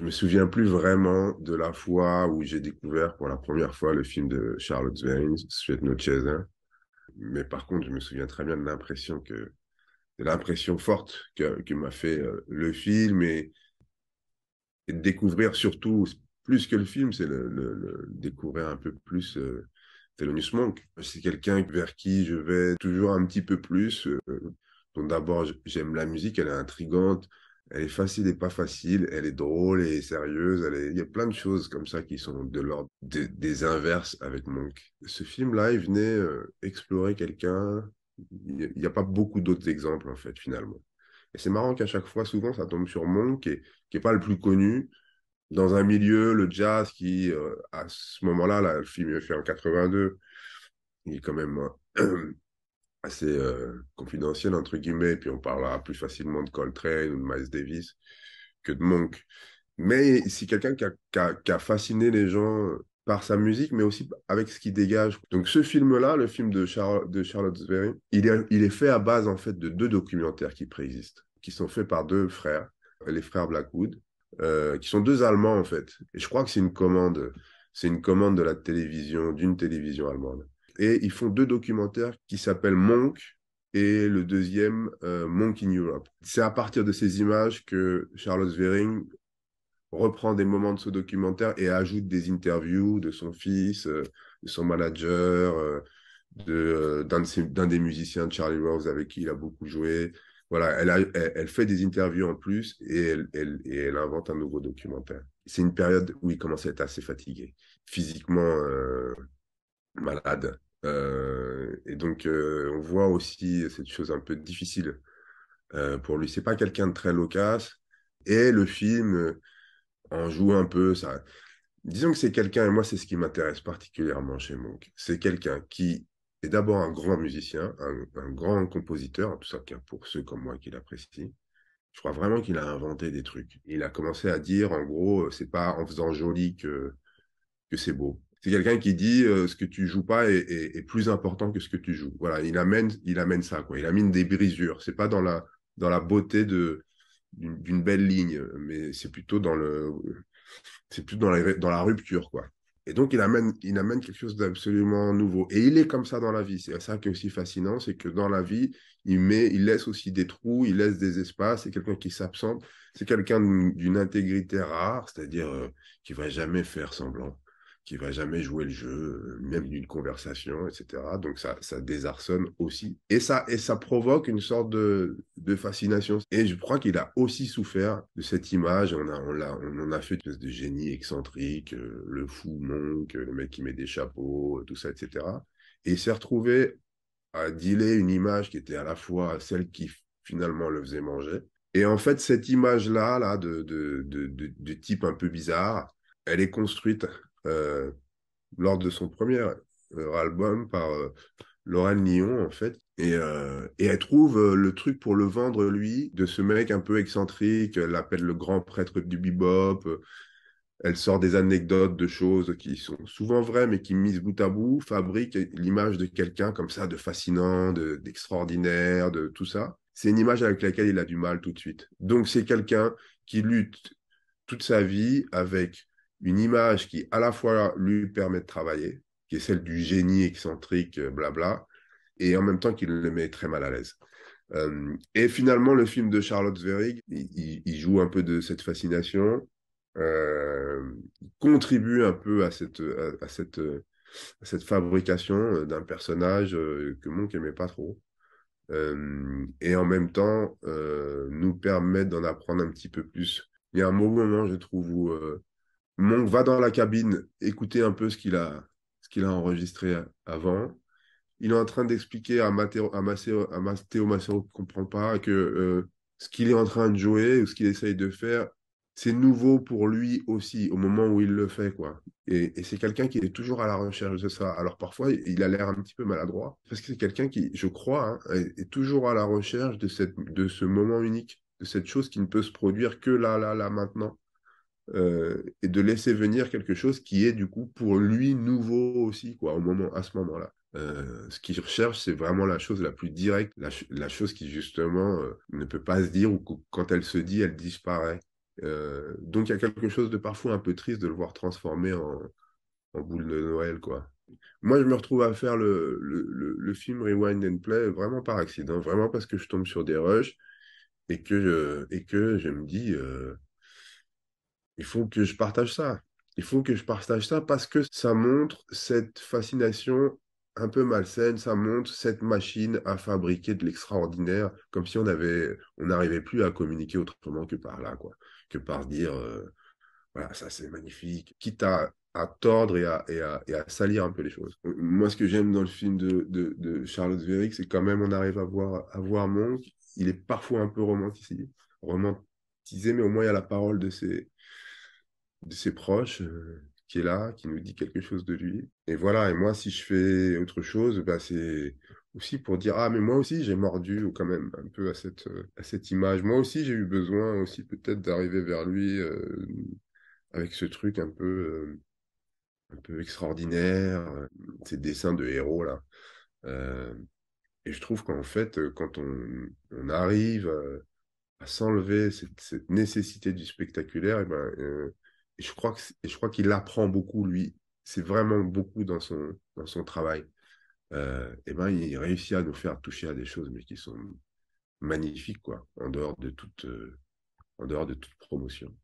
Je me souviens plus vraiment de la fois où j'ai découvert pour la première fois le film de Charlotte Svens, Sweet Chaisin. Mais par contre, je me souviens très bien de l'impression que, de l'impression forte que, que m'a fait euh, le film et, de découvrir surtout, plus que le film, c'est le, le, découvrir un peu plus euh, Thelonious Monk. C'est quelqu'un vers qui je vais toujours un petit peu plus. Euh, Donc d'abord j'aime la musique, elle est intrigante, elle est facile et pas facile, elle est drôle et sérieuse, elle il y a plein de choses comme ça qui sont de l'ordre des, inverses avec Monk. Ce film-là, il venait euh, explorer quelqu'un, il n'y a pas beaucoup d'autres exemples en fait finalement. Et c'est marrant qu'à chaque fois, souvent, ça tombe sur Monk, qui est pas le plus connu, dans un milieu, le jazz, qui, euh, à ce moment-là, le film est fait en 82, il est quand même euh, assez euh, confidentiel, entre guillemets, puis on parlera plus facilement de Coltrane ou de Miles Davis que de Monk. Mais c'est quelqu'un qui a, fasciné les gens par sa musique, mais aussi avec ce qu'il dégage. Donc ce film-là, le film de, Char de Charlotte Sverry, il est, il est fait à base en fait de deux documentaires qui préexistent, qui sont faits par deux frères, les frères Blackwood, euh, qui sont deux Allemands en fait. Et je crois que c'est une commande, c'est une commande de la télévision, d'une télévision allemande. Et ils font deux documentaires qui s'appellent Monk et le deuxième euh, Monk in Europe. C'est à partir de ces images que Charles Vering reprend des moments de ce documentaire et ajoute des interviews de son fils, euh, de son manager, euh, de, d'un, des musiciens de Charlie Rose avec qui il a beaucoup joué. Voilà, elle, elle, fait des interviews en plus et elle, elle, et elle invente un nouveau documentaire. C'est une période où il commence à être assez fatigué, physiquement malade. Euh, et donc, euh, on voit aussi cette chose un peu difficile euh, pour lui. C'est pas quelqu'un de très loquace. Et le film en joue un peu. Ça... Disons que c'est quelqu'un, et moi, c'est ce qui m'intéresse particulièrement chez Monk. C'est quelqu'un qui est d'abord un grand musicien, un, grand compositeur, tout ça pour ceux comme moi qui l'apprécient. Je crois vraiment qu'il a inventé des trucs. Il a commencé à dire, en gros, c'est pas en faisant joli que, que c'est beau c'est quelqu'un qui dit euh, ce que tu joues pas est, plus important que ce que tu joues. Voilà, il amène, il amène ça, quoi. Il amène des brisures. C'est pas dans la, dans la beauté de, d'une belle ligne, mais c'est plutôt dans le, c'est plutôt dans la, dans la rupture, quoi. Et donc, il amène, il amène quelque chose d'absolument nouveau. Et il est comme ça dans la vie. C'est ça qui est aussi fascinant, c'est que dans la vie, il met, il laisse aussi des trous, il laisse des espaces. C'est quelqu'un qui s'absente. C'est quelqu'un d'une intégrité rare, c'est-à-dire euh, qui va jamais faire semblant qui va jamais jouer le jeu, même d'une conversation, etc. Donc ça, ça désarçonne aussi. Et ça, et ça provoque une sorte de, fascination. Et je crois qu'il a aussi souffert de cette image. On, a, on, en a fait une espèce de génie excentrique, euh, le fou monk, euh, le mec qui met des chapeaux, euh, tout ça, etc. Et il s'est retrouvé à dealer une image qui était à la fois celle qui finalement le faisait manger. Et en fait, cette image-là, là, de, de, de, de type un peu bizarre, elle est construite euh, lors de son premier euh, album par euh, Laurent Lyon, en fait. Et, elle trouve le truc pour le vendre, lui, de ce mec un peu excentrique. Elle l'appelle le grand prêtre du bebop. Elle sort des anecdotes de choses qui sont souvent vraies, mais qui, mises bout à bout, fabriquent l'image de quelqu'un comme ça, de fascinant, d'extraordinaire, de tout ça. C'est une image avec laquelle il a du mal tout de suite. Donc, c'est quelqu'un qui lutte toute sa vie avec une image qui à la fois lui permet de travailler, qui est celle du génie excentrique, euh, blabla, et en même temps qui le met très mal à l'aise. Euh, et finalement, le film de Charlotte Zwerig, il, joue un peu de cette fascination, euh, contribue un peu à cette, à, cette, à cette fabrication d'un personnage que Monk n'aimait pas trop. et en même temps, nous permet d'en apprendre un petit peu plus. Il y a un moment, je trouve, où Monk va dans la cabine écouter un peu ce qu'il a, qu'il a enregistré avant. Il est en train d'expliquer à Théo à qui ne comprend pas que euh, ce qu'il est en train de jouer ou ce qu'il essaye de faire, c'est nouveau pour lui aussi au moment où il le fait. quoi. Et, c'est quelqu'un qui est toujours à la recherche de ça. Alors parfois, il a l'air un petit peu maladroit, parce que c'est quelqu'un qui, je crois, hein, est, est, toujours à la recherche de, cette, de ce moment unique, de cette chose qui ne peut se produire que là, là, là, maintenant. Euh, et de laisser venir quelque chose qui est du coup pour lui nouveau aussi, quoi, au moment, à ce moment-là. Euh, ce qu'il recherche, c'est vraiment la chose la plus directe, la, la chose qui justement euh, ne peut pas se dire ou quand elle se dit, elle disparaît. donc il y a quelque chose de parfois un peu triste de le voir transformé en, en boule de Noël, quoi. Moi, je me retrouve à faire le, le, le, film Rewind and Play vraiment par accident, vraiment parce que je tombe sur des rushs et que, je, et que je me dis, il faut que je partage ça. Il faut que je partage ça parce que ça montre cette fascination un peu malsaine, ça montre cette machine à fabriquer de l'extraordinaire, comme si on avait, on n'arrivait plus à communiquer autrement que par là, quoi, que par dire, euh, voilà, ça c'est magnifique, quitte à, à tordre et à, et, à, salir un peu les choses. Moi, ce que j'aime dans le film de, de, Charlotte Zwerig, c'est quand même on arrive à voir, à voir Monk, il est parfois un peu romantisé, romantisé, mais au moins il y a la parole de ses, de ses proches euh, qui est là, qui nous dit quelque chose de lui. Et voilà, et moi, si je fais autre chose, bah, c'est aussi pour dire ah mais moi aussi j'ai mordu ou quand même un peu à cette à cette image moi aussi j'ai eu besoin aussi peut-être d'arriver vers lui euh, avec ce truc un peu euh, un peu extraordinaire ces dessins de héros là et je trouve qu'en fait quand on, arrive à s'enlever cette, cette, nécessité du spectaculaire ben, je crois que je crois qu'il apprend beaucoup lui. C'est vraiment beaucoup dans son dans son travail. Euh, et ben il réussit à nous faire toucher à des choses mais qui sont magnifiques quoi, en dehors de toute euh, en dehors de toute promotion.